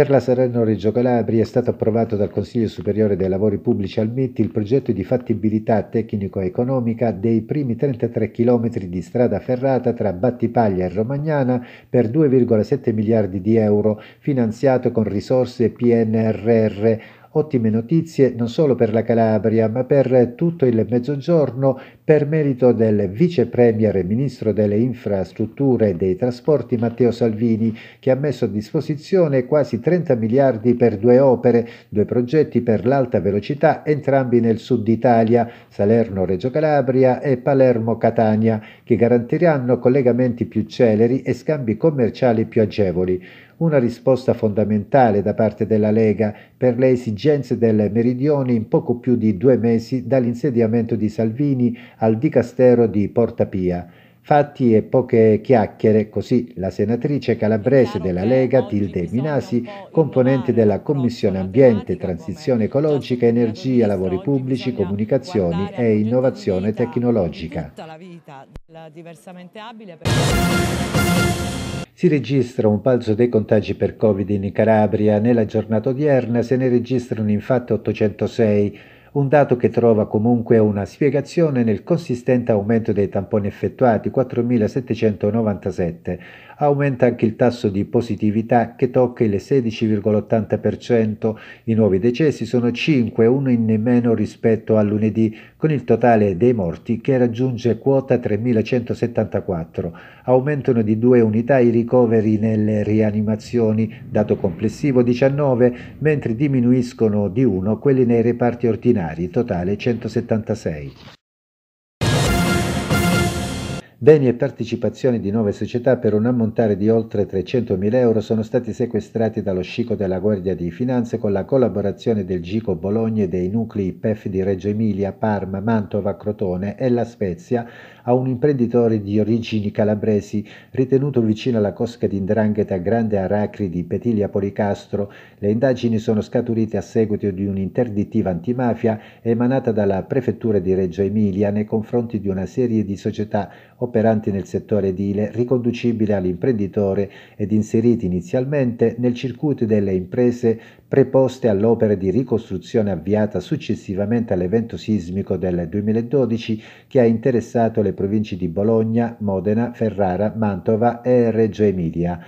Per la Salerno-Reggio Calabria è stato approvato dal Consiglio Superiore dei Lavori Pubblici al MIT il progetto di fattibilità tecnico-economica dei primi 33 km di strada ferrata tra Battipaglia e Romagnana per 2,7 miliardi di euro, finanziato con risorse PNRR ottime notizie non solo per la Calabria ma per tutto il Mezzogiorno per merito del vice premier e ministro delle infrastrutture e dei trasporti Matteo Salvini che ha messo a disposizione quasi 30 miliardi per due opere, due progetti per l'alta velocità entrambi nel sud Italia, Salerno-Reggio Calabria e Palermo-Catania che garantiranno collegamenti più celeri e scambi commerciali più agevoli una risposta fondamentale da parte della Lega per le esigenze del Meridione in poco più di due mesi dall'insediamento di Salvini al dicastero di Porta Pia. Fatti e poche chiacchiere, così la senatrice calabrese della Lega Tilde Minasi, componente della Commissione Ambiente, Transizione Ecologica, Energia, Lavori Pubblici, Comunicazioni e Innovazione Tecnologica. Si registra un balzo dei contagi per Covid in Calabria. Nella giornata odierna se ne registrano infatti 806, un dato che trova comunque una spiegazione nel consistente aumento dei tamponi effettuati 4.797, aumenta anche il tasso di positività che tocca il 16,80%. I nuovi decessi sono 5, uno in meno rispetto a lunedì, con il totale dei morti che raggiunge quota 3.174. Aumentano di due unità i ricoveri nelle rianimazioni, dato complessivo 19, mentre diminuiscono di uno quelli nei reparti ordinari, totale 176. Beni e partecipazioni di nuove società per un ammontare di oltre 300.000 euro sono stati sequestrati dallo Scico della Guardia di Finanze con la collaborazione del Gico Bologna e dei nuclei PEF di Reggio Emilia, Parma, Mantova, Crotone e La Spezia a un imprenditore di origini calabresi ritenuto vicino alla cosca di Indrangheta Grande Aracri di Petilia Policastro. Le indagini sono scaturite a seguito di un'interdittiva antimafia emanata dalla Prefettura di Reggio Emilia nei confronti di una serie di società operanti operanti nel settore edile riconducibili all'imprenditore ed inseriti inizialmente nel circuito delle imprese preposte all'opera di ricostruzione avviata successivamente all'evento sismico del 2012 che ha interessato le province di Bologna, Modena, Ferrara, Mantova e Reggio Emilia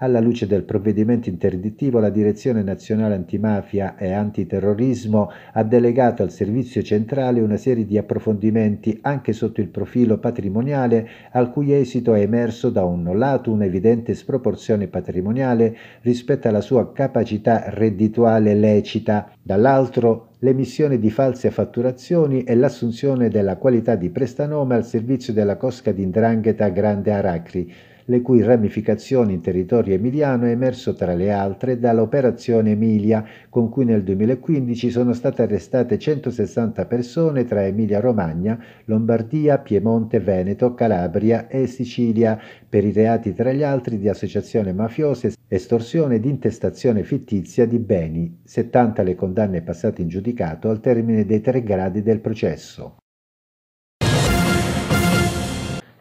alla luce del provvedimento interdittivo, la Direzione Nazionale Antimafia e Antiterrorismo ha delegato al Servizio Centrale una serie di approfondimenti anche sotto il profilo patrimoniale, al cui esito è emerso da un lato un'evidente sproporzione patrimoniale rispetto alla sua capacità reddituale lecita, dall'altro l'emissione di false fatturazioni e l'assunzione della qualità di prestanome al servizio della cosca di Ndrangheta Grande Aracri, le cui ramificazioni in territorio emiliano è emerso tra le altre dall'operazione Emilia, con cui nel 2015 sono state arrestate 160 persone tra Emilia-Romagna, Lombardia, Piemonte, Veneto, Calabria e Sicilia per i reati tra gli altri di associazione mafiosa, estorsione ed intestazione fittizia di beni, 70 le condanne passate in giudicato al termine dei tre gradi del processo.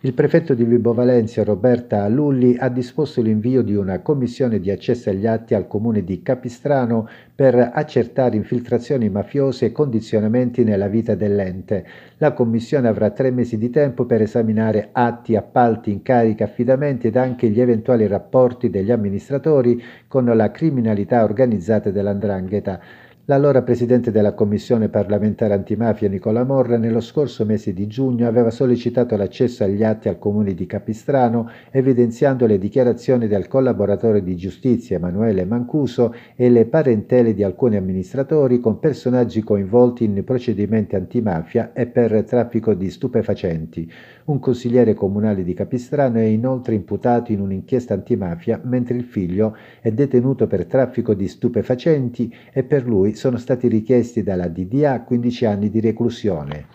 Il prefetto di Vibo Valencia Roberta Lulli ha disposto l'invio di una commissione di accesso agli atti al comune di Capistrano per accertare infiltrazioni mafiose e condizionamenti nella vita dell'ente. La commissione avrà tre mesi di tempo per esaminare atti, appalti, incarichi, affidamenti ed anche gli eventuali rapporti degli amministratori con la criminalità organizzata dell'andrangheta. L'allora presidente della Commissione parlamentare antimafia Nicola Morra nello scorso mese di giugno aveva sollecitato l'accesso agli atti al comune di Capistrano evidenziando le dichiarazioni del collaboratore di giustizia Emanuele Mancuso e le parentele di alcuni amministratori con personaggi coinvolti in procedimenti antimafia e per traffico di stupefacenti. Un consigliere comunale di Capistrano è inoltre imputato in un'inchiesta antimafia mentre il figlio è detenuto per traffico di stupefacenti e per lui sono stati richiesti dalla DDA 15 anni di reclusione.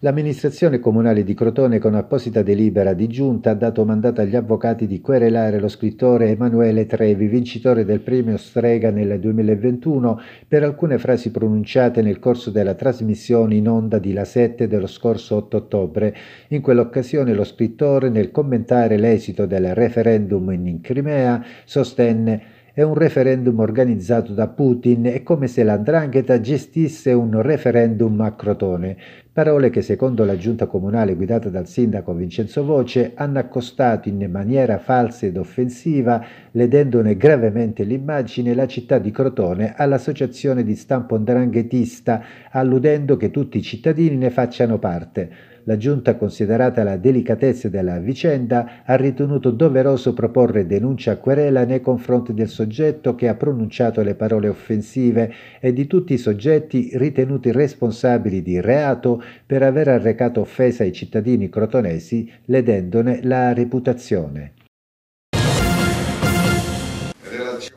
L'amministrazione comunale di Crotone con apposita delibera di giunta ha dato mandato agli avvocati di querelare lo scrittore Emanuele Trevi, vincitore del premio Strega nel 2021, per alcune frasi pronunciate nel corso della trasmissione in onda di La 7 dello scorso 8 ottobre. In quell'occasione lo scrittore, nel commentare l'esito del referendum in Crimea, sostenne è un referendum organizzato da Putin, è come se la 'ndrangheta gestisse un referendum a Crotone, parole che secondo la giunta comunale guidata dal sindaco Vincenzo Voce hanno accostato in maniera falsa ed offensiva, ledendone gravemente l'immagine, la città di Crotone all'associazione di stampo 'ndranghetista, alludendo che tutti i cittadini ne facciano parte la Giunta, considerata la delicatezza della vicenda, ha ritenuto doveroso proporre denuncia a querela nei confronti del soggetto che ha pronunciato le parole offensive e di tutti i soggetti ritenuti responsabili di reato per aver arrecato offesa ai cittadini crotonesi ledendone la reputazione.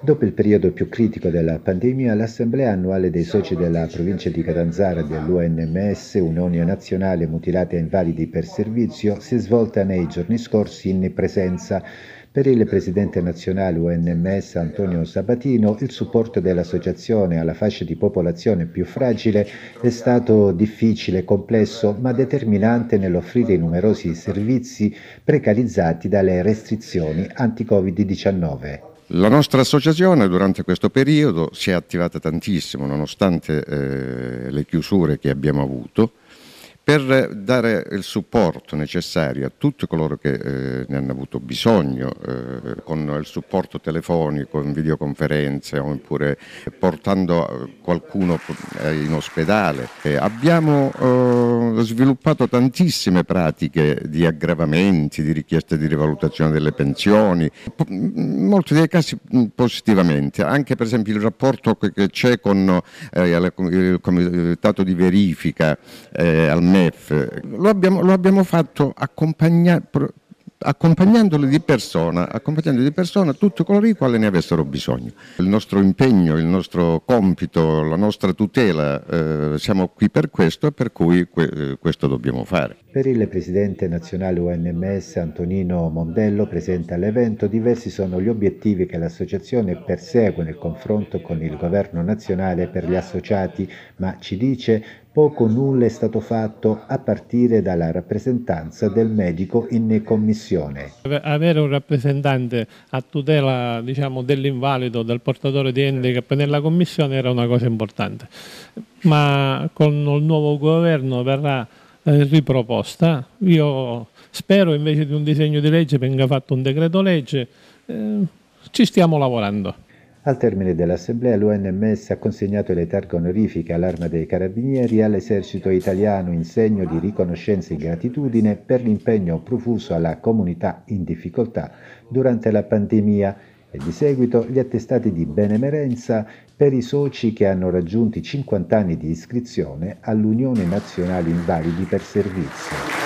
Dopo il periodo più critico della pandemia, l'assemblea annuale dei soci della provincia di Catanzara dell'UNMS, Unione Nazionale Mutilati e Invalidi per Servizio, si è svolta nei giorni scorsi in presenza per il presidente nazionale UNMS Antonio Sabatino il supporto dell'associazione alla fascia di popolazione più fragile è stato difficile, complesso, ma determinante nell'offrire i numerosi servizi precarizzati dalle restrizioni anti-Covid-19. La nostra associazione durante questo periodo si è attivata tantissimo, nonostante eh, le chiusure che abbiamo avuto, per dare il supporto necessario a tutti coloro che eh, ne hanno avuto bisogno, eh, con il supporto telefonico, in videoconferenze, oppure portando eh, qualcuno eh, in ospedale. Eh, abbiamo eh, sviluppato tantissime pratiche di aggravamenti, di richieste di rivalutazione delle pensioni, in mm, molti dei casi mm, positivamente, anche per esempio il rapporto che c'è con il comitato di verifica eh, al INF. Lo abbiamo, lo abbiamo fatto accompagna, accompagnandoli di persona, accompagnando di persona tutti coloro i quali ne avessero bisogno. Il nostro impegno, il nostro compito, la nostra tutela, eh, siamo qui per questo e per cui que- eh, questo dobbiamo fare. Per il presidente nazionale UNMS Antonino Mondello presente all'evento diversi sono gli obiettivi che l'associazione persegue nel confronto con il governo nazionale per gli associati, ma ci dice poco nulla è stato fatto a partire dalla rappresentanza del medico in commissione. Avere un rappresentante a tutela diciamo, dell'invalido, del portatore di handicap nella commissione era una cosa importante, ma con il nuovo governo verrà eh, riproposta. Io spero invece di un disegno di legge venga fatto un decreto legge, eh, ci stiamo lavorando. Al termine dell'assemblea l'UNMS ha consegnato le targhe onorifiche all'Arma dei Carabinieri e all'esercito italiano in segno di riconoscenza e gratitudine per l'impegno profuso alla comunità in difficoltà durante la pandemia e di seguito gli attestati di benemerenza per i soci che hanno raggiunto i 50 anni di iscrizione all'Unione Nazionale Invalidi per Servizio.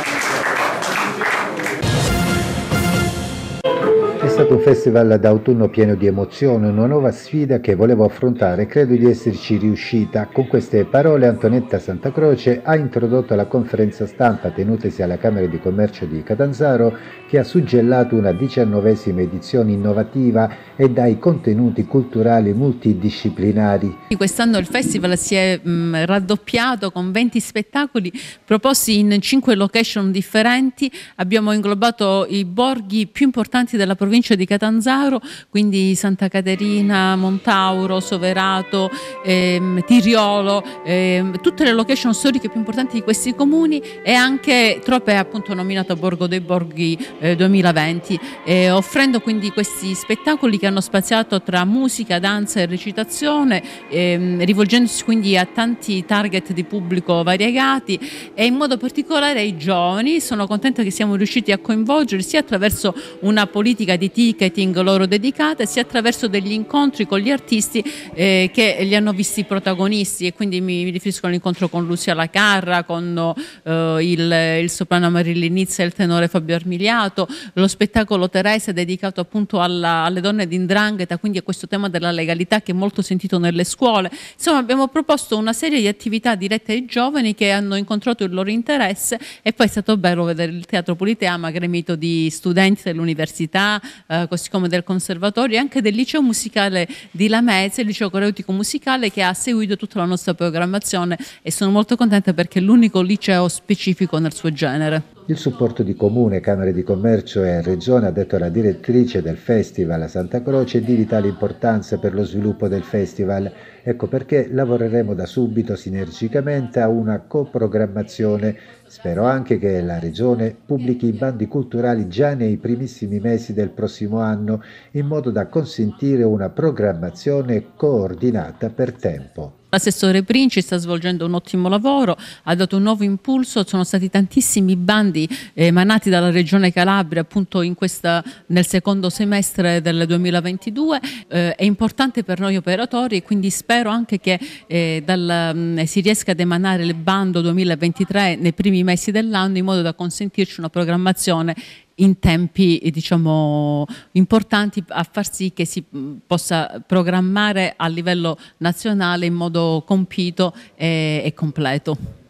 stato un festival d'autunno pieno di emozione, una nuova sfida che volevo affrontare e credo di esserci riuscita. Con queste parole Antonetta Santacroce ha introdotto la conferenza stampa tenutasi alla Camera di Commercio di Catanzaro che ha suggellato una diciannovesima edizione innovativa e dai contenuti culturali multidisciplinari. Quest'anno il festival si è mh, raddoppiato con 20 spettacoli proposti in 5 location differenti, abbiamo inglobato i borghi più importanti della provincia provincia di Catanzaro, quindi Santa Caterina, Montauro, Soverato, ehm, Tiriolo, ehm, tutte le location storiche più importanti di questi comuni e anche Trope appunto nominato Borgo dei Borghi eh, 2020, eh, offrendo quindi questi spettacoli che hanno spaziato tra musica, danza e recitazione, ehm, rivolgendosi quindi a tanti target di pubblico variegati e in modo particolare ai giovani. Sono contenta che siamo riusciti a coinvolgere sia attraverso una politica di ticketing loro dedicate, sia attraverso degli incontri con gli artisti eh, che li hanno visti protagonisti e quindi mi, riferisco all'incontro con Lucia Lacarra, con eh, il, il, soprano Marilyn Nizza e il tenore Fabio Armigliato, lo spettacolo Teresa dedicato appunto alla, alle donne di Indrangheta, quindi a questo tema della legalità che è molto sentito nelle scuole. Insomma abbiamo proposto una serie di attività dirette ai giovani che hanno incontrato il loro interesse e poi è stato bello vedere il Teatro Politeama gremito di studenti dell'università, eh, così come del conservatorio e anche del liceo musicale di Lamezia, il liceo coreutico musicale che ha seguito tutta la nostra programmazione e sono molto contenta perché è l'unico liceo specifico nel suo genere. Il supporto di Comune, Camere di Commercio e Regione ha detto la direttrice del Festival a Santa Croce è di vitale importanza per lo sviluppo del Festival. Ecco perché lavoreremo da subito sinergicamente a una coprogrammazione. Spero anche che la Regione pubblichi i bandi culturali già nei primissimi mesi del prossimo anno in modo da consentire una programmazione coordinata per tempo. L'assessore Princi sta svolgendo un ottimo lavoro, ha dato un nuovo impulso, sono stati tantissimi bandi emanati dalla Regione Calabria appunto questa, nel secondo semestre del 2022, eh, è importante per noi operatori e quindi spero anche che eh, dal, mh, mm, si riesca ad emanare il bando 2023 nei primi mesi dell'anno in modo da consentirci una programmazione in tempi diciamo, importanti a far sì che si mm, possa programmare a livello nazionale in modo compito e, e completo.